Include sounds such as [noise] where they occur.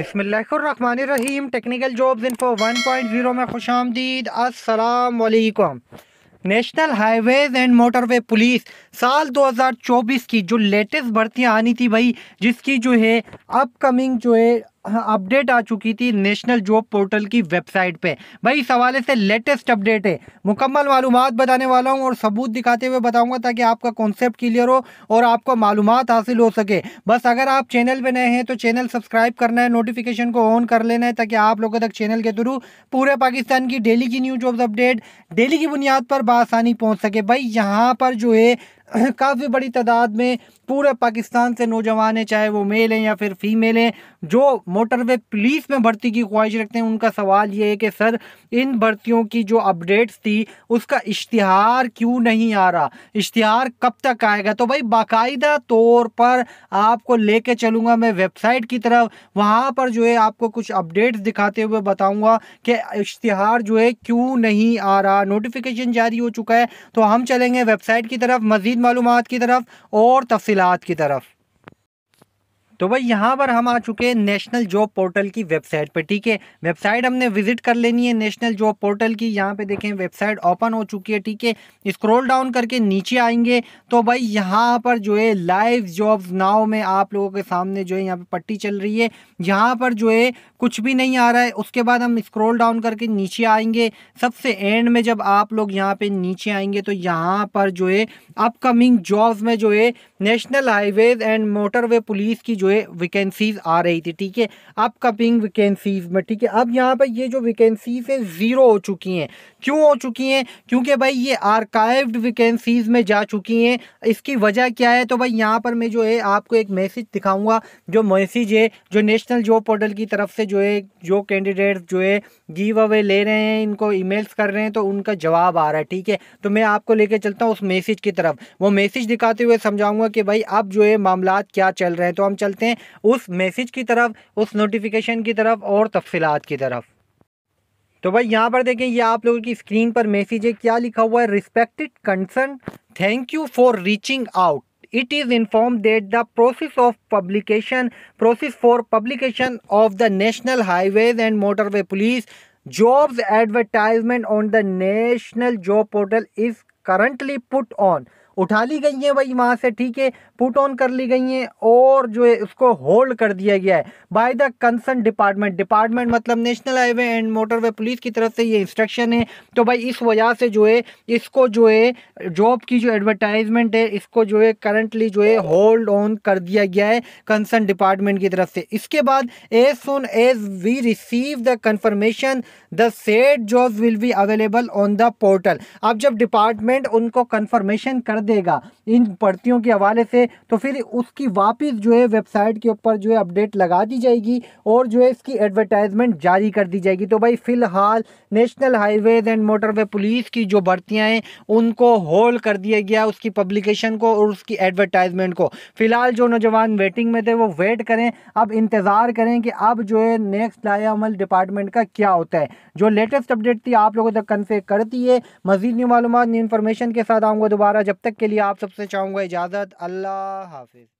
बसमीम technical jobs point zero में खुश आमदीद असलकम national highways and motorway police साल 2024 की जो लेटेस्ट भर्तियाँ आनी थी भाई जिसकी जो है अपकमिंग जो है अपडेट आ चुकी थी नेशनल जॉब पोर्टल की वेबसाइट पे भाई इस हवाले से लेटेस्ट अपडेट है मुकम्मल मालूम बताने वाला हूँ और सबूत दिखाते हुए बताऊँगा ताकि आपका कॉन्सेप्ट क्लियर हो और आपको मालूम हासिल हो सके बस अगर आप चैनल पर नए हैं तो चैनल सब्सक्राइब करना है नोटिफिकेशन को ऑन कर लेना है ताकि आप लोगों तक चैनल के थ्रू पूरे पाकिस्तान की डेली की न्यूज जॉब्स अपडेट डेली की बुनियाद पर बासानी पहुँच सके भाई यहाँ पर जो है [clears throat] काफ़ी बड़ी तादाद में पूरे पाकिस्तान से नौजवान हैं चाहे वो मेल हैं या फिर फीमेल हैं जो मोटरवे पुलिस में भर्ती की ख्वाहिश रखते हैं उनका सवाल ये है कि सर इन भर्तियों की जो अपडेट्स थी उसका इश्तहार क्यों नहीं आ रहा इश्तहार कब तक आएगा तो भाई बाकायदा तौर पर आपको ले कर चलूँगा मैं वेबसाइट की तरफ वहाँ पर जो है आपको कुछ अपडेट्स दिखाते हुए बताऊँगा कि इश्तहार जो है क्यों नहीं आ रहा नोटिफिकेशन जारी हो चुका है तो हम चलेंगे वेबसाइट की तरफ मज़ीद मालूम की तरफ और तफसीत की तरफ तो भाई यहाँ पर हम आ चुके हैं नेशनल जॉब पोर्टल की वेबसाइट पे ठीक है वेबसाइट हमने विजिट कर लेनी है नेशनल जॉब पोर्टल की यहाँ पे देखें वेबसाइट ओपन हो चुकी है ठीक है स्क्रॉल डाउन करके नीचे आएंगे तो भाई यहाँ पर जो है लाइव जॉब नाव में आप लोगों के सामने जो है यहाँ पे पट्टी चल रही है यहाँ पर जो है कुछ भी नहीं आ रहा है उसके बाद हम स्क्रोल डाउन करके नीचे आएंगे सबसे एंड में जब आप लोग यहाँ पे नीचे आएंगे तो यहाँ पर जो है अपकमिंग जॉब्स में जो है national highways and motorway police की जो हुए वैकेंसीज आ रही थी ठीक है अपकमिंग वैकेंसीज में ठीक है अब यहाँ पर ये जो वैकेंसीज हैं ज़ीरो हो चुकी हैं क्यों हो चुकी हैं क्योंकि भाई ये आर्काइव्ड वैकेंसीज में जा चुकी हैं इसकी वजह क्या है तो भाई यहाँ पर मैं जो है आपको एक मैसेज दिखाऊँगा जो मैसेज है जो नेशनल जॉब पोर्टल की तरफ से जो है जो कैंडिडेट्स जो है गिव अवे ले रहे हैं इनको ई कर रहे हैं तो उनका जवाब आ रहा है ठीक है तो मैं आपको लेके चलता हूँ उस मैसेज की तरफ वो मैसेज दिखाते हुए समझाऊंगा कि भाई अब जो है मामला क्या चल रहे हैं तो हम चलते करते हैं उस मैसेज की तरफ उस नोटिफिकेशन की तरफ और तफसीत की तरफ तो भाई यहाँ पर देखें ये आप लोगों की स्क्रीन पर मैसेज है क्या लिखा हुआ है respected concern thank you for reaching out it is inform that the process of publication process for publication of the national highways and motorway police jobs advertisement on the national job portal is currently put on उठा ली गई हैं भाई वहाँ से ठीक है put on कर ली गई हैं और जो है उसको होल्ड कर दिया गया है by the concern department department मतलब national highway and motorway police की तरफ से ये इंस्ट्रक्शन है तो भाई इस वजह से जो है इसको जो है जॉब की जो एडवर्टाइजमेंट है इसको जो है करंटली जो है होल्ड ऑन कर दिया गया है कंसर्न डिपार्टमेंट की तरफ से इसके बाद as soon as we receive the confirmation the said job will be available on the portal अब जब डिपार्टमेंट उनको कन्फर्मेशन कर देगा इन भर्तियों के हवाले से तो फिर उसकी वापस जो है वेबसाइट के ऊपर जो है अपडेट लगा दी जाएगी और जो है इसकी एडवर्टाइजमेंट जारी कर दी जाएगी तो भाई फ़िलहाल national highways and motorway police की जो भर्तियाँ हैं उनको होल्ड कर दिया गया उसकी पब्लिकेशन को और उसकी एडवर्टाइजमेंट को फ़िलहाल जो नौजवान वेटिंग में थे वो वेट करें अब इंतज़ार करें कि अब जो है नेक्स्ट लायामल डिपार्टमेंट का क्या होता है जो लेटेस्ट अपडेट थी आप लोगों तक कन्फे करती है मजीद न्यू मालूम न्यू इन्फॉर्मेशन के साथ आऊँगा दोबारा जब तक तक के लिए आप सबसे चाहूँगा इजाज़त अल्लाह हाफिज़